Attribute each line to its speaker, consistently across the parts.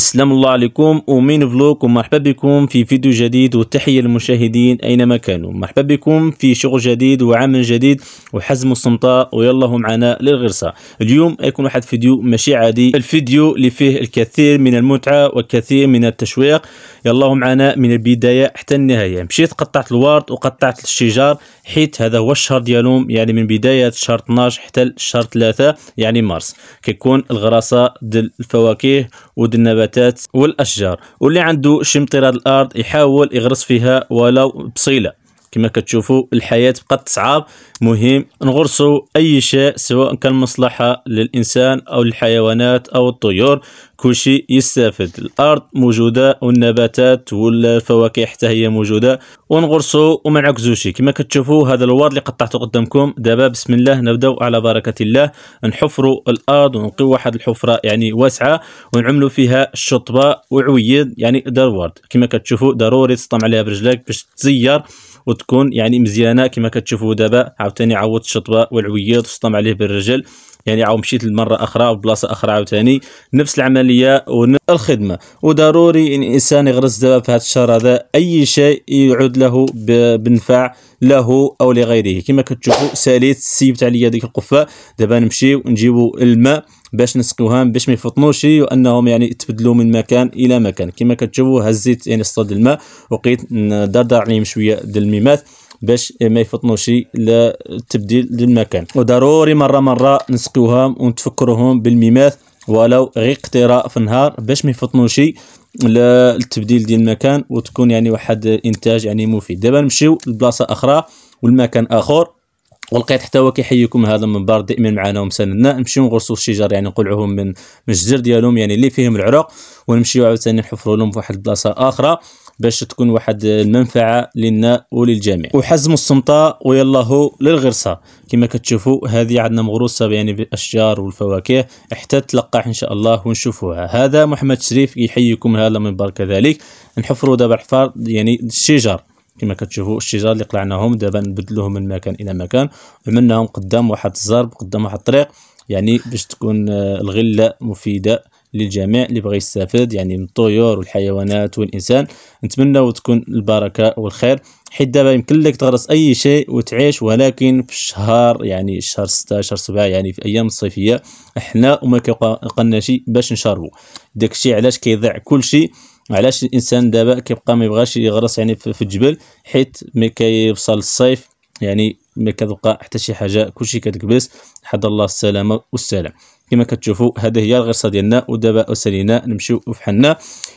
Speaker 1: السلام الله عليكم ومين فلوك ومرحبا بكم في فيديو جديد وتحية للمشاهدين أينما كانوا مرحبا بكم في شغل جديد وعمل جديد وحزم الصمتاء ويلا هم معنا للغرسة اليوم يكون واحد فيديو ماشي عادي الفيديو اللي فيه الكثير من المتعة والكثير من التشويق يلا هم معنا من البداية حتى النهاية مشيت قطعت الورد وقطعت الشجار حيت هذا هو الشهر ديالهم يعني من بدايه شهر 12 حتى شهر 3 يعني مارس كيكون الغراسه ديال الفواكه وديال النباتات والاشجار واللي عنده شي امطراض الارض يحاول يغرس فيها ولو بصيله كما كتشوفوا الحياه بقات صعاب مهم نغرسوا اي شيء سواء كان مصلحه للانسان او الحيوانات او الطيور كلشي يستافد الارض موجوده والنباتات والفواكه حتى هي موجوده ونغرسوا وما نعكزوش كما كتشوفوا هذا الورد اللي قطعته قدامكم دابا بسم الله نبداو على بركه الله نحفروا الارض ونقيو واحد الحفره يعني واسعه ونعملوا فيها الشطبه وعويد يعني دار ورد كما كتشوفوا ضروري تسطم عليها برجلك باش تزير وتكون يعني مزيانه كما كتشوفوا دابا عاوتاني عوضت الشطبه والعويض وسطم عليه بالرجل يعني عاود مشيت لمره اخرى او بلاصه اخرى عاوتاني نفس العمليه ونفس الخدمه وضروري ان الانسان يغرس دابا في هذا الشهر هذا اي شيء يعود له بنفع له او لغيره كما كتشوفوا ساليت سيبت عليا ديك القفه دابا نمشيو نجيبوا الماء باش نسقيوهم باش ما يفطنوش وانهم يعني يتبدلوا من مكان الى مكان كما كتشوفوا هزيت يعني صد الماء وقيت ندردر عليهم شويه ديال الميمات باش ما يفطنوش للتبديل المكان وضروري مره مره نسقيوهم ونتفكروهم بالميمات ولو غير قطيره في النهار باش ما يفطنوش للتبديل ديال المكان وتكون يعني واحد الانتاج يعني مفيد دابا نمشيو لبلاصه اخرى والمكان اخر ولقيت حتى هو كيحييكم هذا المنبر دائما معنا ومساندنا نمشيو نغرسوا الشجر يعني نقلعوهم من من الشجر ديالهم يعني اللي فيهم العروق ونمشيو عاوتاني نحفروا لهم في واحد البلاصه اخرى باش تكون واحد المنفعه لنا وللجميع وحزم السمطه ويلاه للغرسه كما كتشوفوا هذه عندنا مغروسه يعني بالاشجار والفواكه حتى تلقح ان شاء الله ونشوفوها هذا محمد شريف يحييكم هذا المنبر كذلك نحفروا دابا حفار يعني الشجر كما كتشوفوا الشجار اللي قلعناهم دابا نبدلوهم من مكان الى مكان عملناهم قدام واحد الزرب قدام واحد الطريق يعني باش تكون آه، الغله مفيده للجميع اللي بغى يستافد يعني من الطيور والحيوانات والانسان نتمنى تكون البركه والخير حيت دابا يمكن لك تغرس اي شيء وتعيش ولكن في الشهر يعني شهر 6 شهر 7 يعني في ايام الصيفيه احنا وما كيبقى باش نشربوا داكشي علاش كيضيع شيء علاش الانسان دابا كيبقى ما يبغاش يغرس يعني في الجبل حيت ملي كيوصل الصيف يعني ملي كتبقى حتى شي حاجه كلشي كتكبس حد الله السلامه والسلام كما كتشوفوا هذه هي الغرسه ديالنا ودابا اسالينا نمشيو فحالنا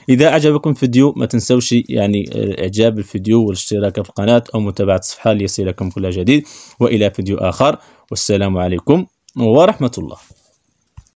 Speaker 1: اذا عجبكم الفيديو ما تنساوش يعني اعجاب الفيديو والاشتراك في القناه او متابعه الصفحه ليصلكم كل جديد والى فيديو اخر والسلام عليكم ورحمه الله